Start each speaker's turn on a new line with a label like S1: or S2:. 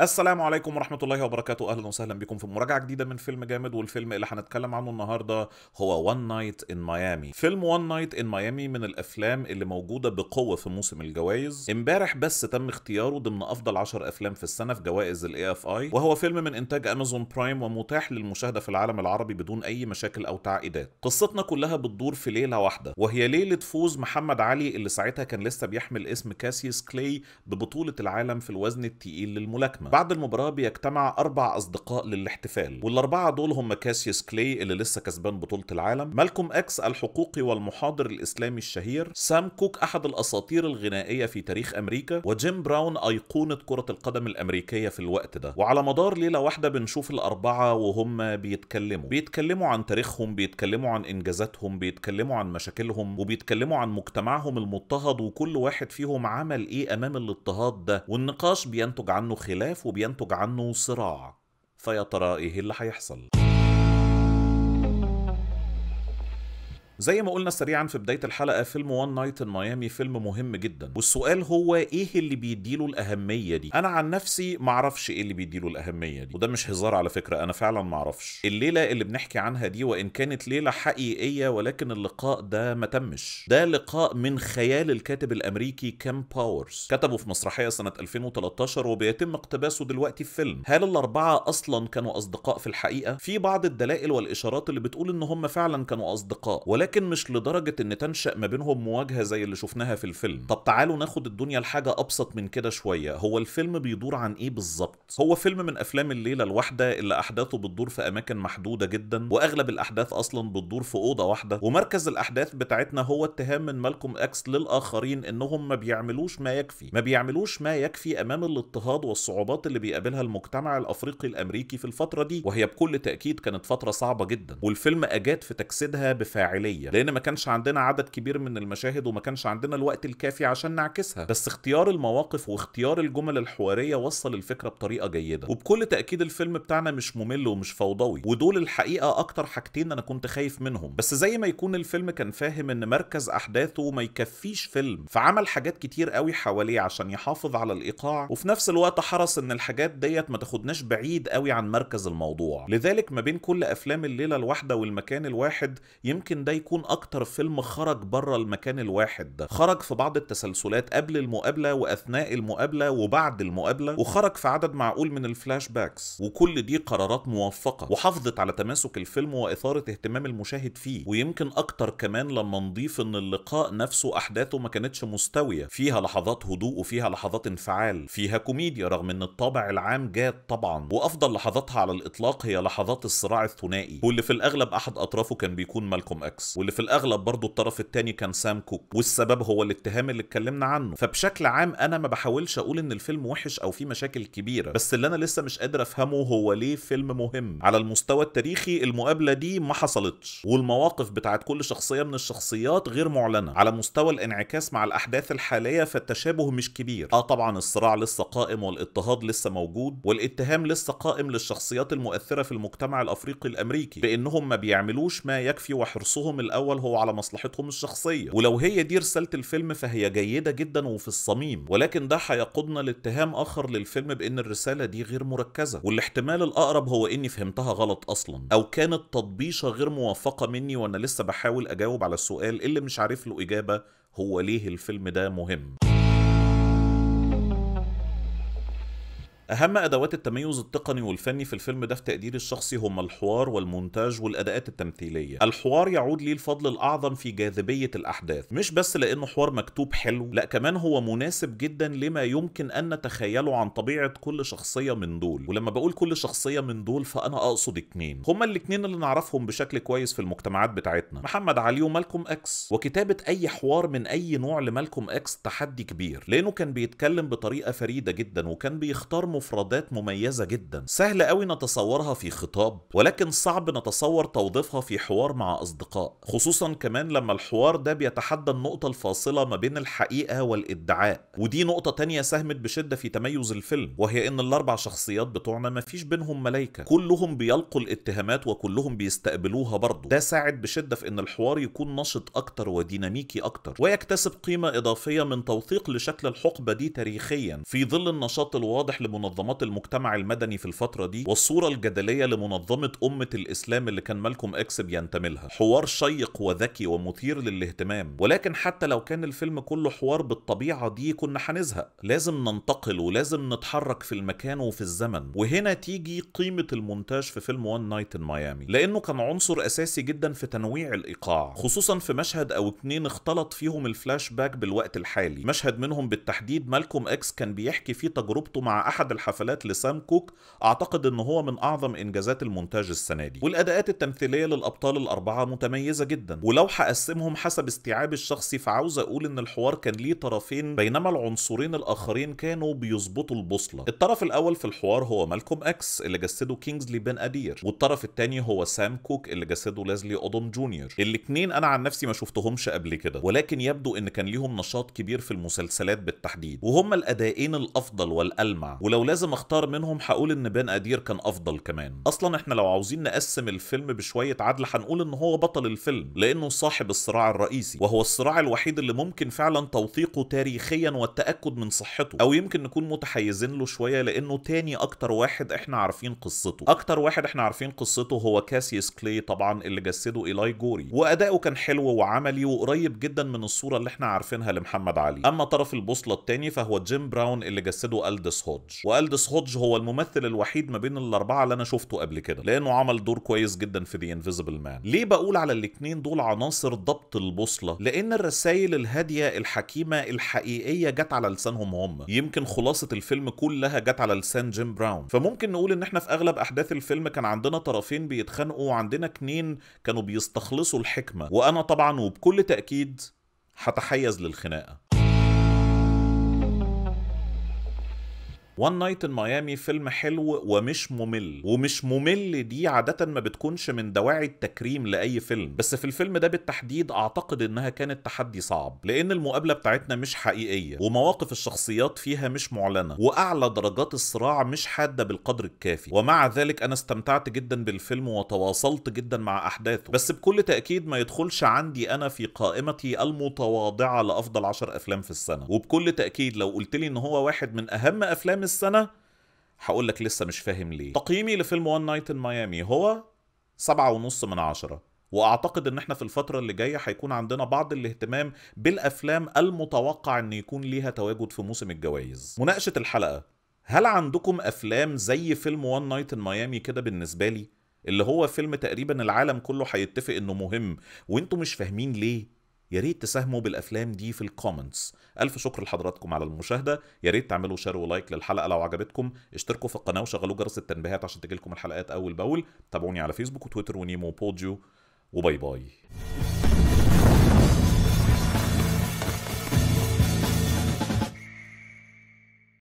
S1: السلام عليكم ورحمة الله وبركاته أهلا وسهلا بكم في مراجعة جديدة من فيلم جامد والفيلم اللي هنتكلم عنه النهاردة هو One Night in Miami فيلم One Night in Miami من الأفلام اللي موجودة بقوة في موسم الجوائز امبارح بس تم اختياره ضمن أفضل 10 أفلام في السنة في جوائز الاي اف اي وهو فيلم من إنتاج أمازون برايم ومتاح للمشاهدة في العالم العربي بدون أي مشاكل أو تعقيدات قصتنا كلها بتدور في ليلة واحدة وهي ليلة فوز محمد علي اللي ساعتها كان لسه بيحمل اسم كاسيس كلي ببطولة العالم في الوزن التقيل للملاكمة بعد المباراة بيجتمع أربع أصدقاء للاحتفال والأربعة دول هم كاسيوس كلي اللي لسه كسبان بطولة العالم مالكوم إكس الحقوقي والمحاضر الإسلامي الشهير سام كوك أحد الأساطير الغنائية في تاريخ أمريكا وجيم براون أيقونة كرة القدم الأمريكية في الوقت ده وعلى مدار ليلة واحدة بنشوف الأربعة وهم بيتكلموا بيتكلموا عن تاريخهم بيتكلموا عن إنجازاتهم بيتكلموا عن مشاكلهم وبيتكلموا عن مجتمعهم المضطهد وكل واحد فيهم عمل إيه أمام الاضطهاد ده والنقاش بينتج عنه خلاف وبينتج عنه صراع فيا ترى ايه اللي هيحصل زي ما قلنا سريعا في بدايه الحلقه فيلم وان نايت ان ميامي فيلم مهم جدا والسؤال هو ايه اللي بيديله الاهميه دي انا عن نفسي ما اعرفش ايه اللي بيديله الاهميه دي وده مش هزار على فكره انا فعلا ما اعرفش الليله اللي بنحكي عنها دي وان كانت ليله حقيقيه ولكن اللقاء ده ما تمش ده لقاء من خيال الكاتب الامريكي كام باورز كتبه في مسرحيه سنه 2013 وبيتم اقتباسه دلوقتي في فيلم هل الاربعه اصلا كانوا اصدقاء في الحقيقه في بعض الدلائل والاشارات اللي بتقول ان هم فعلا كانوا اصدقاء ولكن ولكن مش لدرجه ان تنشا ما بينهم مواجهه زي اللي شفناها في الفيلم طب تعالوا ناخد الدنيا لحاجه ابسط من كده شويه هو الفيلم بيدور عن ايه بالظبط هو فيلم من افلام الليله الواحده اللي احداثه بتدور في اماكن محدوده جدا واغلب الاحداث اصلا بتدور في اوضه واحده ومركز الاحداث بتاعتنا هو اتهام من مالكوم اكس للاخرين انهم ما بيعملوش ما يكفي ما بيعملوش ما يكفي امام الاضطهاد والصعوبات اللي بيقابلها المجتمع الافريقي الامريكي في الفتره دي وهي بكل تاكيد كانت فتره صعبه جدا والفيلم اجاد في تجسيدها بفاعليه الحقيقيه لان ما كانش عندنا عدد كبير من المشاهد وما كانش عندنا الوقت الكافي عشان نعكسها بس اختيار المواقف واختيار الجمل الحواريه وصل الفكره بطريقه جيده وبكل تاكيد الفيلم بتاعنا مش ممل ومش فوضوي ودول الحقيقه اكتر حاجتين انا كنت خايف منهم بس زي ما يكون الفيلم كان فاهم ان مركز احداثه ما يكفيش فيلم فعمل حاجات كتير قوي حواليه عشان يحافظ على الايقاع وفي نفس الوقت حرص ان الحاجات ديت ما تاخدناش بعيد قوي عن مركز الموضوع لذلك ما بين كل افلام الليله الواحده والمكان الواحد يمكن ده يكون يكون اكتر فيلم خرج بره المكان الواحد ده خرج في بعض التسلسلات قبل المقابله واثناء المقابله وبعد المقابله وخرج في عدد معقول من الفلاش باكس وكل دي قرارات موفقه وحافظت على تماسك الفيلم واثاره اهتمام المشاهد فيه ويمكن اكتر كمان لما نضيف ان اللقاء نفسه احداثه ما كانتش مستويه فيها لحظات هدوء وفيها لحظات انفعال فيها كوميديا رغم ان الطابع العام جاد طبعا وافضل لحظاتها على الاطلاق هي لحظات الصراع الثنائي واللي في الاغلب احد اطرافه كان بيكون مالكوم اكس واللي في الاغلب برضه الطرف الثاني كان سام كوك والسبب هو الاتهام اللي اتكلمنا عنه فبشكل عام انا ما بحاولش اقول ان الفيلم وحش او فيه مشاكل كبيره بس اللي انا لسه مش قادر افهمه هو ليه فيلم مهم على المستوى التاريخي المقابله دي ما حصلتش والمواقف بتاعت كل شخصيه من الشخصيات غير معلنه على مستوى الانعكاس مع الاحداث الحاليه فالتشابه مش كبير اه طبعا الصراع لسه قائم والاضطهاد لسه موجود والاتهام لسه قائم للشخصيات المؤثره في المجتمع الافريقي الامريكي بانهم ما بيعملوش ما يكفي وحرصهم الاول هو على مصلحتهم الشخصيه ولو هي دي رساله الفيلم فهي جيده جدا وفي الصميم ولكن ده هيقودنا لاتهام اخر للفيلم بان الرساله دي غير مركزه والاحتمال الاقرب هو اني فهمتها غلط اصلا او كانت تطبيشه غير موفقه مني وانا لسه بحاول اجاوب على السؤال اللي مش عارف له اجابه هو ليه الفيلم ده مهم أهم أدوات التميز التقني والفني في الفيلم ده في تقديري الشخصي هما الحوار والمونتاج والأداءات التمثيلية الحوار يعود ليه الفضل الأعظم في جاذبية الأحداث مش بس لأنه حوار مكتوب حلو لا كمان هو مناسب جدا لما يمكن أن نتخيله عن طبيعة كل شخصية من دول ولما بقول كل شخصية من دول فأنا أقصد اتنين هما الاتنين اللي نعرفهم بشكل كويس في المجتمعات بتاعتنا محمد علي ومالكوم اكس وكتابة أي حوار من أي نوع لمالكوم اكس تحدي كبير لأنه كان بيتكلم بطريقة فريدة جدا وكان بيختار مفردات مميزة جدا سهل قوي نتصورها في خطاب ولكن صعب نتصور توظيفها في حوار مع أصدقاء خصوصا كمان لما الحوار ده بيتحدى النقطة الفاصلة ما بين الحقيقة والادعاء ودي نقطة تانية ساهمت بشدة في تميز الفيلم وهي ان الاربع شخصيات بتوعنا مفيش بينهم ملايكة كلهم بيلقوا الاتهامات وكلهم بيستقبلوها برضه ده ساعد بشدة في ان الحوار يكون نشط اكتر وديناميكي اكتر ويكتسب قيمة اضافية من توثيق لشكل الحقبة دي تاريخيا في ظل النشاط الواضح لمنظمة منظمات المجتمع المدني في الفترة دي والصورة الجدلية لمنظمة أمة الإسلام اللي كان مالكوم إكس بينتمي لها حوار شيق وذكي ومثير للاهتمام ولكن حتى لو كان الفيلم كله حوار بالطبيعة دي كنا هنزهق لازم ننتقل ولازم نتحرك في المكان وفي الزمن وهنا تيجي قيمة المونتاج في فيلم وان نايت ان ميامي لأنه كان عنصر أساسي جدا في تنويع الإيقاع خصوصا في مشهد أو اتنين اختلط فيهم الفلاش باك بالوقت الحالي مشهد منهم بالتحديد مالكوم إكس كان بيحكي فيه تجربته مع أحد الحفلات لسام كوك أعتقد ان هو من أعظم إنجازات المونتاج السنة دي والأداءات التمثيلية للأبطال الأربعة متميزة جدا ولو هقسمهم حسب استيعابي الشخصي فعاوز أقول أن الحوار كان ليه طرفين بينما العنصرين الآخرين كانوا بيظبطوا البوصلة الطرف الأول في الحوار هو مالكوم أكس اللي جسده كينجزلي بن أدير والطرف الثاني هو سام كوك اللي جسده لازلي أودوم جونيور الاثنين أنا عن نفسي ما شفتهمش قبل كده ولكن يبدو أن كان ليهم نشاط كبير في المسلسلات بالتحديد وهم الأدائين الأفضل والألمع ولو لازم اختار منهم هقول ان بان ادير كان افضل كمان اصلا احنا لو عاوزين نقسم الفيلم بشويه عدل هنقول ان هو بطل الفيلم لانه صاحب الصراع الرئيسي وهو الصراع الوحيد اللي ممكن فعلا توثيقه تاريخيا والتاكد من صحته او يمكن نكون متحيزين له شويه لانه تاني اكتر واحد احنا عارفين قصته اكتر واحد احنا عارفين قصته هو كاسيس كلي طبعا اللي جسده ايلاي جوري واداؤه كان حلو وعملي وقريب جدا من الصوره اللي احنا عارفينها لمحمد علي اما طرف البوصله الثاني فهو جيم براون اللي جسده الدس هودج والدس هودج هو الممثل الوحيد ما بين الاربعه اللي انا شفته قبل كده لانه عمل دور كويس جدا في ذا انفيزبل مان ليه بقول على الاثنين دول عناصر ضبط البوصله لان الرسائل الهاديه الحكيمه الحقيقيه جت على لسانهم هم يمكن خلاصه الفيلم كلها جت على لسان جيم براون فممكن نقول ان احنا في اغلب احداث الفيلم كان عندنا طرفين بيتخانقوا وعندنا اتنين كانوا بيستخلصوا الحكمه وانا طبعا وبكل تاكيد هتحيز للخناقه وان نايت ان ميامي فيلم حلو ومش ممل ومش ممل دي عاده ما بتكونش من دواعي التكريم لاي فيلم بس في الفيلم ده بالتحديد اعتقد انها كانت تحدي صعب لان المقابله بتاعتنا مش حقيقيه ومواقف الشخصيات فيها مش معلنه واعلى درجات الصراع مش حاده بالقدر الكافي ومع ذلك انا استمتعت جدا بالفيلم وتواصلت جدا مع احداثه بس بكل تاكيد ما يدخلش عندي انا في قائمتي المتواضعه لافضل 10 افلام في السنه وبكل تاكيد لو قلت لي ان هو واحد من اهم افلام السنه هقول لك لسه مش فاهم ليه تقييمي لفيلم وان نايت ان ميامي هو سبعة ونص من عشرة واعتقد ان احنا في الفترة اللي جاية هيكون عندنا بعض الاهتمام بالافلام المتوقع ان يكون ليها تواجد في موسم الجوائز مناقشة الحلقة هل عندكم افلام زي فيلم وان نايت ان ميامي كده بالنسبة لي اللي هو فيلم تقريبا العالم كله هيتفق انه مهم وانتوا مش فاهمين ليه ياريت تساهموا بالافلام دي في الكومنتس الف شكر لحضراتكم على المشاهده ياريت تعملوا شير ولايك للحلقه لو عجبتكم اشتركوا في القناه وشغلوا جرس التنبيهات عشان تجيلكم الحلقات اول باول تابعوني على فيسبوك وتويتر ونيمو بوديو وباي باي